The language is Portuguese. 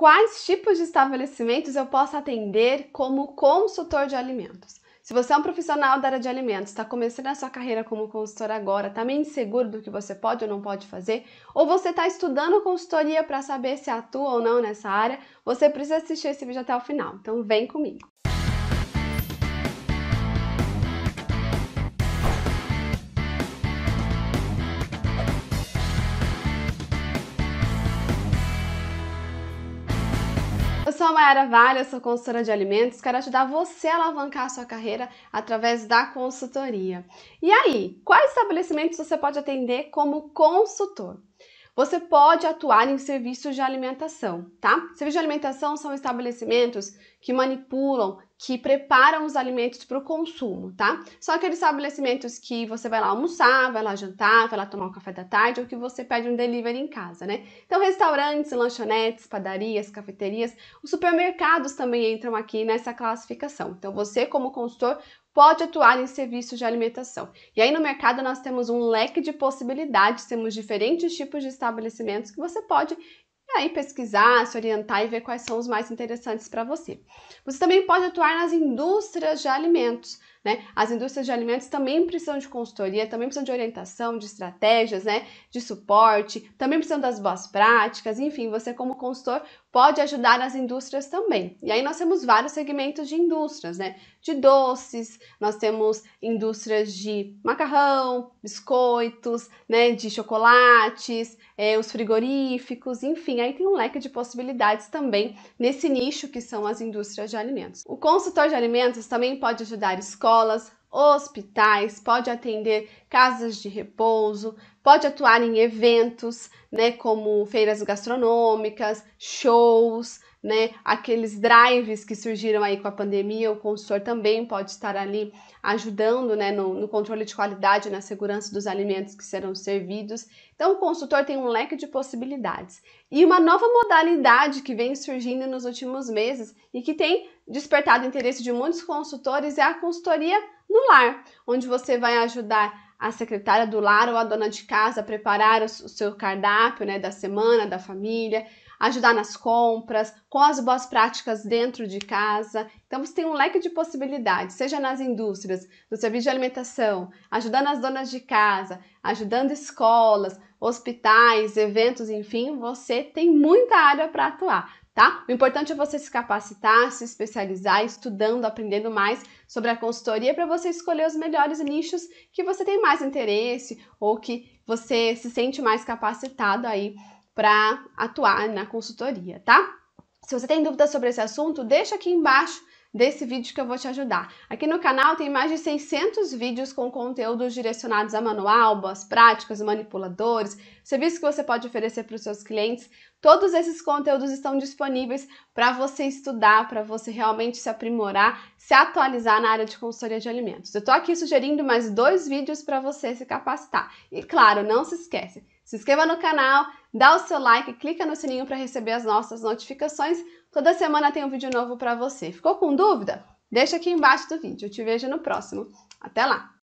quais tipos de estabelecimentos eu posso atender como consultor de alimentos. Se você é um profissional da área de alimentos, está começando a sua carreira como consultor agora, está meio inseguro do que você pode ou não pode fazer, ou você está estudando consultoria para saber se atua ou não nessa área, você precisa assistir esse vídeo até o final. Então vem comigo! sou a Mayara Vale, eu sou consultora de alimentos, quero ajudar você a alavancar a sua carreira através da consultoria. E aí, quais estabelecimentos você pode atender como consultor? Você pode atuar em serviços de alimentação, tá? Serviços de alimentação são estabelecimentos que manipulam, que preparam os alimentos para o consumo, tá? São aqueles estabelecimentos que você vai lá almoçar, vai lá jantar, vai lá tomar um café da tarde ou que você pede um delivery em casa, né? Então, restaurantes, lanchonetes, padarias, cafeterias, os supermercados também entram aqui nessa classificação. Então, você, como consultor, pode atuar em serviços de alimentação. E aí no mercado nós temos um leque de possibilidades, temos diferentes tipos de estabelecimentos que você pode e aí pesquisar, se orientar e ver quais são os mais interessantes para você. Você também pode atuar nas indústrias de alimentos. Né? As indústrias de alimentos também precisam de consultoria, também precisam de orientação, de estratégias, né? de suporte, também precisam das boas práticas, enfim, você como consultor pode ajudar as indústrias também. E aí nós temos vários segmentos de indústrias, né? De doces, nós temos indústrias de macarrão, biscoitos, né? De chocolates, é, os frigoríficos, enfim, aí tem um leque de possibilidades também nesse nicho que são as indústrias de alimentos. O consultor de alimentos também pode ajudar escolas escolas, hospitais, pode atender casas de repouso, pode atuar em eventos, né, como feiras gastronômicas, shows, né? Aqueles drives que surgiram aí com a pandemia, o consultor também pode estar ali ajudando, né, no, no controle de qualidade, na segurança dos alimentos que serão servidos. Então, o consultor tem um leque de possibilidades. E uma nova modalidade que vem surgindo nos últimos meses e que tem despertado o interesse de muitos consultores é a consultoria no lar, onde você vai ajudar a secretária do lar ou a dona de casa a preparar o seu cardápio né, da semana, da família, ajudar nas compras, com as boas práticas dentro de casa. Então você tem um leque de possibilidades, seja nas indústrias, no serviço de alimentação, ajudando as donas de casa, ajudando escolas, hospitais, eventos, enfim, você tem muita área para atuar. Tá? O importante é você se capacitar, se especializar, estudando, aprendendo mais sobre a consultoria para você escolher os melhores nichos que você tem mais interesse ou que você se sente mais capacitado aí para atuar na consultoria, tá? Se você tem dúvidas sobre esse assunto, deixa aqui embaixo desse vídeo que eu vou te ajudar. Aqui no canal tem mais de 600 vídeos com conteúdos direcionados a manual, boas práticas, manipuladores, serviços que você pode oferecer para os seus clientes. Todos esses conteúdos estão disponíveis para você estudar, para você realmente se aprimorar, se atualizar na área de consultoria de alimentos. Eu estou aqui sugerindo mais dois vídeos para você se capacitar. E claro, não se esquece, se inscreva no canal, dá o seu like, clica no sininho para receber as nossas notificações. Toda semana tem um vídeo novo para você. Ficou com dúvida? Deixa aqui embaixo do vídeo. Eu te vejo no próximo. Até lá!